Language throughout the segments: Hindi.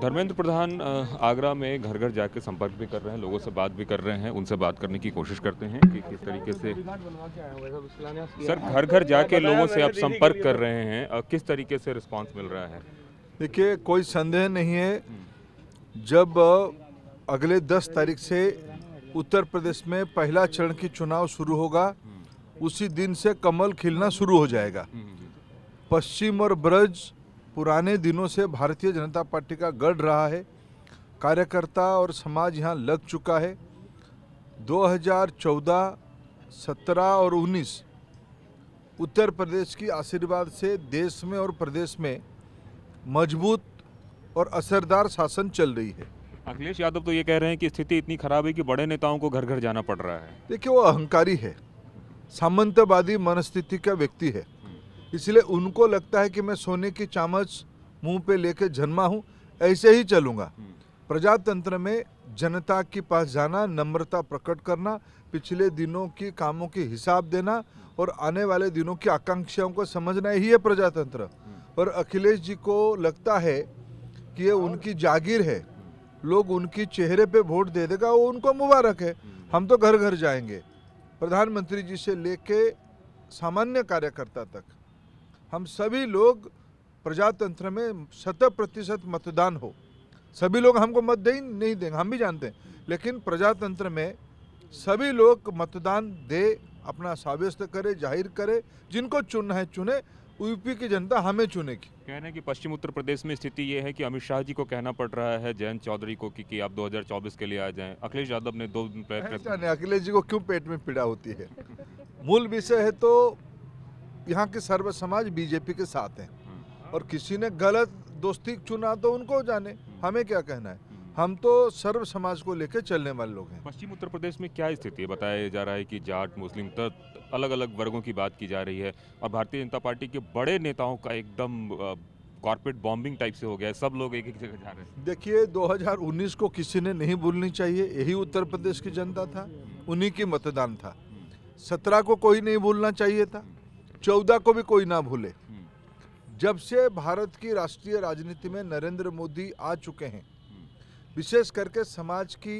धर्मेंद्र प्रधान आगरा में घर घर जाके संपर्क भी कर रहे हैं लोगों से बात भी कर रहे हैं उनसे बात करने की कोशिश करते हैं कि किस तरीके से सर घर घर जाके लोगों से आप संपर्क कर रहे हैं किस तरीके से रिस्पांस मिल रहा है देखिए कोई संदेह नहीं है जब अगले दस तारीख से उत्तर प्रदेश में पहला चरण की चुनाव शुरू होगा उसी दिन से कमल खिलना शुरू हो जाएगा हम्म, हम्म, हम्म। पश्चिम और ब्रज पुराने दिनों से भारतीय जनता पार्टी का गढ़ रहा है कार्यकर्ता और समाज यहाँ लग चुका है 2014, 17 और 19 उत्तर प्रदेश की आशीर्वाद से देश में और प्रदेश में मजबूत और असरदार शासन चल रही है अखिलेश यादव तो ये कह रहे हैं कि स्थिति इतनी खराब है कि बड़े नेताओं को घर घर जाना पड़ रहा है देखिए वो अहंकारी है सामंतवादी मनस्थिति का व्यक्ति है इसलिए उनको लगता है कि मैं सोने की चामच मुंह पे लेके जन्मा हूँ ऐसे ही चलूँगा प्रजातंत्र में जनता के पास जाना नम्रता प्रकट करना पिछले दिनों की कामों की हिसाब देना और आने वाले दिनों की आकांक्षाओं को समझना ही है प्रजातंत्र और अखिलेश जी को लगता है कि ये उनकी जागीर है लोग उनकी चेहरे पे वोट दे देगा वो उनको मुबारक है हम तो घर घर जाएंगे प्रधानमंत्री जी से लेके सामान्य कार्यकर्ता तक हम सभी लोग प्रजातंत्र में शत प्रतिशत मतदान हो सभी लोग हमको मत दे नहीं देंगे हम भी जानते हैं लेकिन प्रजातंत्र में सभी लोग मतदान दे अपना साव्यस्त करे जाहिर करे जिनको चुनना है चुने यूपी की जनता हमें चुनेगी कहने की पश्चिम उत्तर प्रदेश में स्थिति ये है कि अमित शाह जी को कहना पड़ रहा है जयंत चौधरी को कि, कि आप 2024 के लिए आ जाएं अखिलेश यादव ने दो दिन पहले अखिलेश जी को क्यों पेट में पीड़ा होती है मूल विषय है तो यहाँ के सर्व समाज बीजेपी के साथ हैं हम्म। और किसी ने गलत दोस्ती चुना तो उनको जाने हम्म। हमें क्या कहना है हम्म। हम तो सर्व समाज को लेकर चलने वाले लोग हैं पश्चिम उत्तर प्रदेश में क्या स्थिति है बताया जा रहा है कि जाट मुस्लिम तक अलग अलग वर्गों की बात की जा रही है और भारतीय जनता पार्टी के बड़े नेताओं का एकदम कॉर्पोरेट बॉम्बिंग टाइप से हो गया है सब लोग एक एक जगह जा रहे हैं देखिए 2019 को किसी ने नहीं भूलनी चाहिए यही उत्तर प्रदेश की जनता था उन्हीं की मतदान था सत्रह को कोई नहीं भूलना चाहिए था चौदह को भी कोई ना भूले हम्म। जब से भारत की राष्ट्रीय राजनीति में नरेंद्र मोदी आ चुके हैं हम्म। विशेष करके समाज की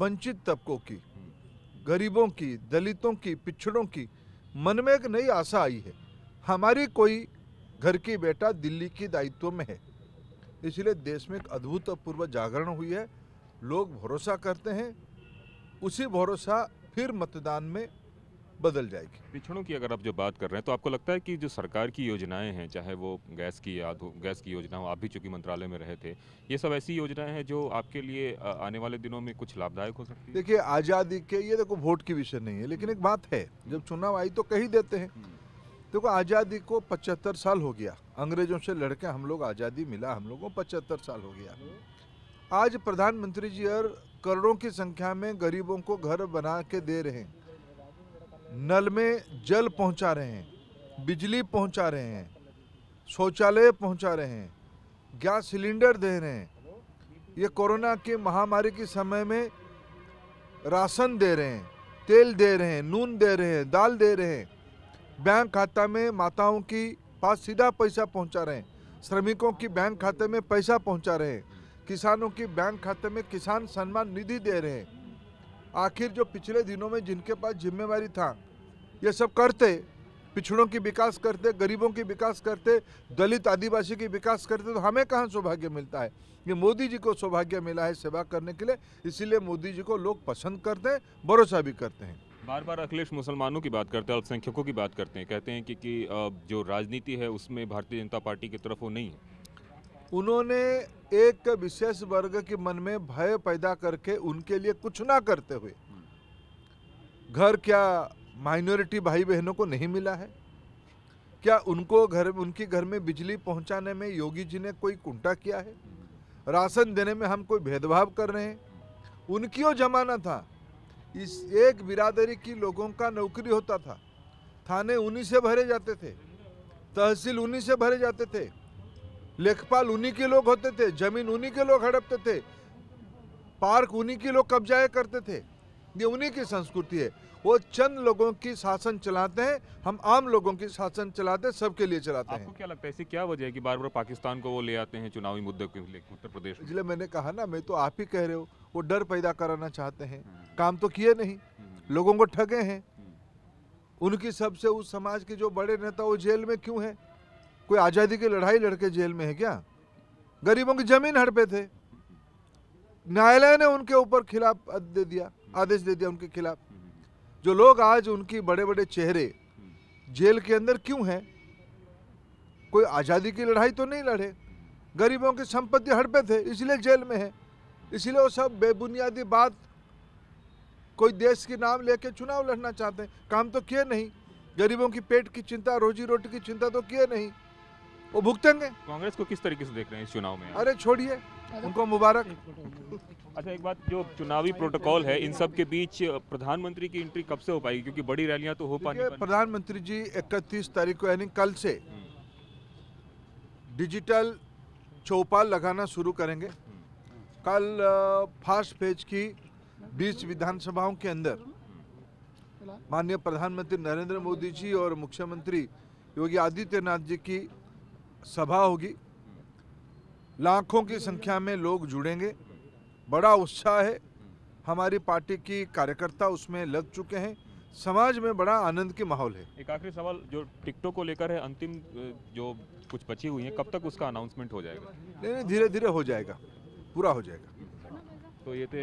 वंचित तबकों की हम्म। गरीबों की दलितों की पिछड़ों की मन में एक नई आशा आई है हमारी कोई घर की बेटा दिल्ली की दायित्व में है इसलिए देश में एक अद्भुतपूर्व जागरण हुई है लोग भरोसा करते हैं उसी भरोसा फिर मतदान में बदल जाएगी पिछड़ों की अगर आप जो बात कर रहे हैं तो आपको लगता है कि जो सरकार की योजनाएं हैं चाहे वो गैस की याद हो गैस की योजना हो आप भी चूंकि मंत्रालय में रहे थे ये सब ऐसी योजनाएं हैं जो आपके लिए आने वाले दिनों में कुछ लाभदायक हो सकती है देखिए आज़ादी के ये देखो वोट की विषय नहीं है लेकिन एक बात है जब चुनाव आई तो कही देते हैं हम्म। देखो आज़ादी को पचहत्तर साल हो गया अंग्रेजों से लड़के हम लोग आज़ादी मिला हम लोगों को पचहत्तर साल हो गया आज प्रधानमंत्री जी और करोड़ों की संख्या में गरीबों को घर बना के दे रहे हैं नल में जल पहुंचा रहे हैं बिजली पहुंचा रहे हैं शौचालय पहुंचा रहे हैं गैस सिलेंडर दे रहे हैं ये कोरोना के महामारी के समय में राशन दे रहे हैं तेल दे रहे हैं नून दे रहे हैं दाल दे रहे हैं बैंक खाता में माताओं की पास सीधा पैसा पहुंचा रहे हैं श्रमिकों की बैंक खाते में पैसा पहुंचा रहे हैं किसानों की बैंक खाते में किसान सम्मान निधि दे रहे हैं आखिर जो पिछले दिनों में जिनके पास जिम्मेवारी था ये सब करते पिछड़ों की विकास करते गरीबों की विकास करते दलित आदिवासी की विकास करते तो हमें कहाँ सौभाग्य मिलता है ये मोदी जी को सौभाग्य मिला है सेवा करने के लिए इसीलिए मोदी जी को लोग पसंद करते हैं भरोसा भी करते हैं बार बार अखिलेश मुसलमानों की बात करते हैं अल्पसंख्यकों की बात करते हैं कहते हैं कि, कि जो राजनीति है उसमें भारतीय जनता पार्टी की तरफ वो नहीं है उन्होंने एक विशेष वर्ग के मन में भय पैदा करके उनके लिए कुछ ना करते हुए घर क्या माइनॉरिटी भाई बहनों को नहीं मिला है क्या उनको घर उनके घर में बिजली पहुंचाने में योगी जी ने कोई कुंटा किया है राशन देने में हम कोई भेदभाव कर रहे हैं उनकी वो जमाना था इस एक बिरादरी की लोगों का नौकरी होता था थाने उन्हीं से भरे जाते थे तहसील उन्हीं से भरे जाते थे लेखपाल उन्हीं के लोग होते थे जमीन उन्हीं के लोग हड़पते थे पार्क उन्हीं के लोग कब्जाए करते थे ये उन्हीं की संस्कृति है वो चंद लोगों की शासन चलाते हैं हम आम लोगों की शासन चलाते हैं सबके लिए चलाते हैं आपको क्या लगता है ऐसी क्या वजह है कि बार बार पाकिस्तान को वो ले आते हैं चुनावी मुद्दे के लिए उत्तर प्रदेश इसलिए मैंने कहा ना मैं तो आप ही कह रहे हो वो डर पैदा कराना चाहते हैं काम तो किए नहीं हम्म। लोगों को ठगे हैं उनकी सबसे उस समाज के जो बड़े नेता वो जेल में क्यों हैं कोई आज़ादी की लड़ाई लड़के जेल में है क्या गरीबों की जमीन हड़पे थे न्यायालय ने उनके ऊपर खिलाफ दे दिया आदेश दे दिया उनके खिलाफ जो लोग आज उनकी बड़े बड़े चेहरे जेल के अंदर क्यों हैं कोई आज़ादी की लड़ाई तो नहीं लड़े गरीबों की संपत्ति हड़पे थे इसलिए जेल में है इसलिए वो सब बेबुनियादी बात कोई देश के नाम लेके चुनाव लड़ना चाहते हैं काम तो किए नहीं गरीबों की पेट की चिंता रोजी रोटी की चिंता तो किए नहीं वो भुगतेंगे कांग्रेस को किस तरीके से देख रहे हैं इस चुनाव में अरे छोड़िए उनको मुबारक अच्छा एक बात जो चुनावी प्रोटोकॉल है इन सब के बीच प्रधानमंत्री की एंट्री कब से हो पाएगी क्योंकि बड़ी रैलियां तो हो पाएंगी प्रधानमंत्री जी 31 तारीख को यानी कल से हम्म। डिजिटल चौपाल लगाना शुरू करेंगे हम्म। कल फास्ट फेज की बीस विधानसभाओं के अंदर हम्म। माननीय प्रधानमंत्री नरेंद्र मोदी जी और मुख्यमंत्री योगी आदित्यनाथ जी की सभा होगी लाखों की संख्या में लोग जुड़ेंगे बड़ा उत्साह है हमारी पार्टी की कार्यकर्ता उसमें लग चुके हैं समाज में बड़ा आनंद के माहौल है एक आखिरी सवाल जो टिकटों को लेकर है अंतिम जो कुछ बची हुई है कब तक उसका अनाउंसमेंट हो जाएगा नहीं धीरे धीरे हो जाएगा पूरा हो जाएगा तो ये थे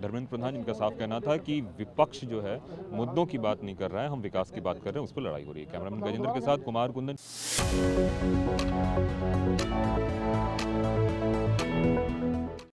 धर्मेंद्र प्रधान जिनका साफ कहना था कि विपक्ष जो है मुद्दों की बात नहीं कर रहा है हम विकास की बात कर रहे हैं उस पर लड़ाई हो रही है कैमरामैन गजेंद्र के साथ कुमार कुंदन